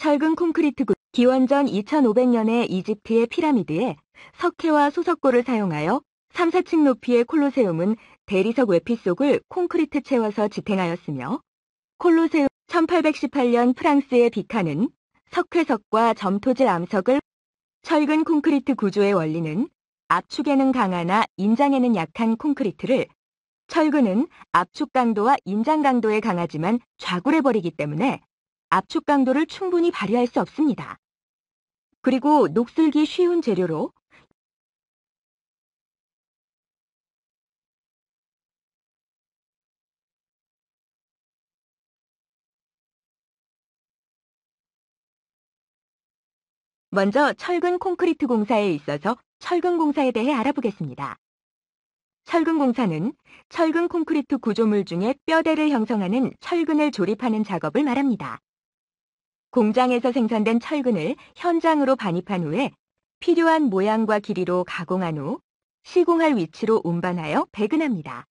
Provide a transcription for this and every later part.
철근 콘크리트 구 기원전 2 5 0 0년에 이집트의 피라미드에 석회와 소석골을 사용하여 3, 4층 높이의 콜로세움은 대리석 외피 속을 콘크리트 채워서 지탱하였으며 콜로세움 1818년 프랑스의 비카는 석회석과 점토질 암석을 철근 콘크리트 구조의 원리는 압축에는 강하나 인장에는 약한 콘크리트를 철근은 압축 강도와 인장 강도에 강하지만 좌굴해버리기 때문에 압축 강도를 충분히 발휘할 수 없습니다. 그리고 녹슬기 쉬운 재료로 먼저 철근 콘크리트 공사에 있어서 철근 공사에 대해 알아보겠습니다. 철근 공사는 철근 콘크리트 구조물 중에 뼈대를 형성하는 철근을 조립하는 작업을 말합니다. 공장에서 생산된 철근을 현장으로 반입한 후에 필요한 모양과 길이로 가공한 후 시공할 위치로 운반하여 배근합니다.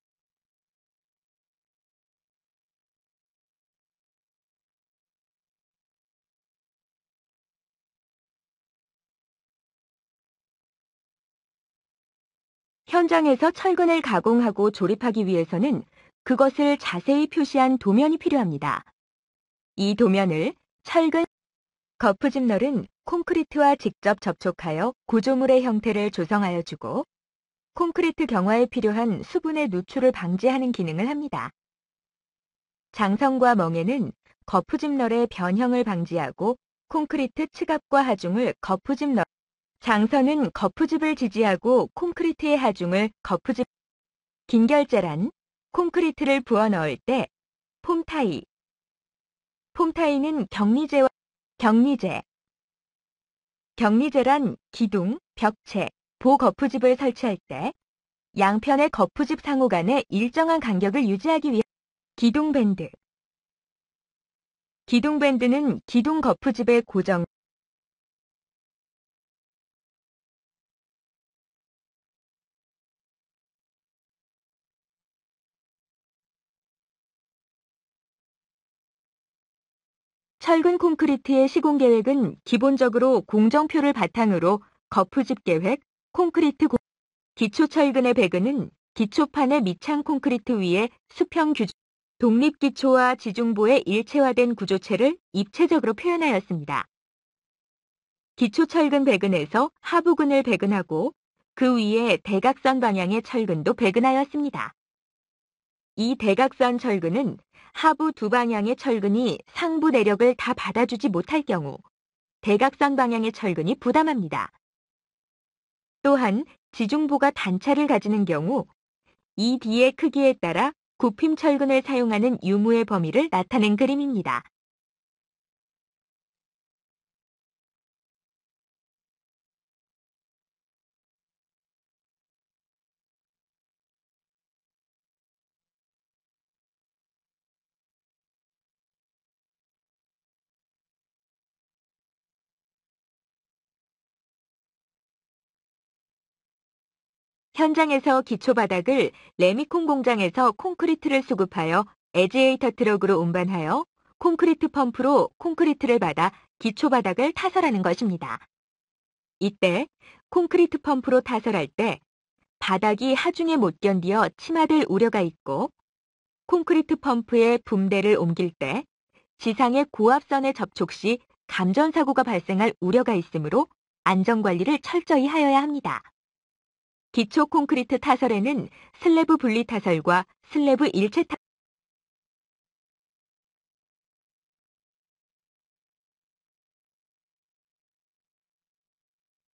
현장에서 철근을 가공하고 조립하기 위해서는 그것을 자세히 표시한 도면이 필요합니다. 이 도면을 철근 거푸집널은 콘크리트와 직접 접촉하여 구조물의 형태를 조성하여 주고 콘크리트 경화에 필요한 수분의 누출을 방지하는 기능을 합니다. 장성과 멍에는 거푸집널의 변형을 방지하고 콘크리트 측압과 하중을 거푸집널 장선은 거푸집을 지지하고 콘크리트의 하중을 거푸집 긴결제란 콘크리트를 부어 넣을 때 폼타이, 폼타이는 격리제와 격리제 격리제란 기둥, 벽체, 보거푸집을 설치할 때 양편의 거푸집 상호 간의 일정한 간격을 유지하기 위한 기둥 밴드 기둥 밴드는 기둥 거푸집의 고정 철근 콘크리트의 시공 계획은 기본적으로 공정표를 바탕으로 거푸집 계획, 콘크리트 공... 기초 철근의 배근은 기초판의 밑창 콘크리트 위에 수평 규 독립 기초와 지중부의 일체화된 구조체를 입체적으로 표현하였습니다. 기초 철근 배근에서 하부근을 배근하고 그 위에 대각선 방향의 철근도 배근하였습니다. 이 대각선 철근은 하부 두 방향의 철근이 상부 내력을 다 받아주지 못할 경우 대각선 방향의 철근이 부담합니다. 또한 지중부가 단차를 가지는 경우 이뒤의 크기에 따라 굽힘 철근을 사용하는 유무의 범위를 나타낸 그림입니다. 현장에서 기초 바닥을 레미콘 공장에서 콘크리트를 수급하여 에지에이터 트럭으로 운반하여 콘크리트 펌프로 콘크리트를 받아 기초 바닥을 타설하는 것입니다. 이때 콘크리트 펌프로 타설할 때 바닥이 하중에 못 견디어 치마될 우려가 있고 콘크리트 펌프의 붐대를 옮길 때 지상의 고압선에 접촉 시 감전사고가 발생할 우려가 있으므로 안전관리를 철저히 하여야 합니다. 기초 콘크리트 타설에는 슬래브 분리 타설과 슬래브 일체 타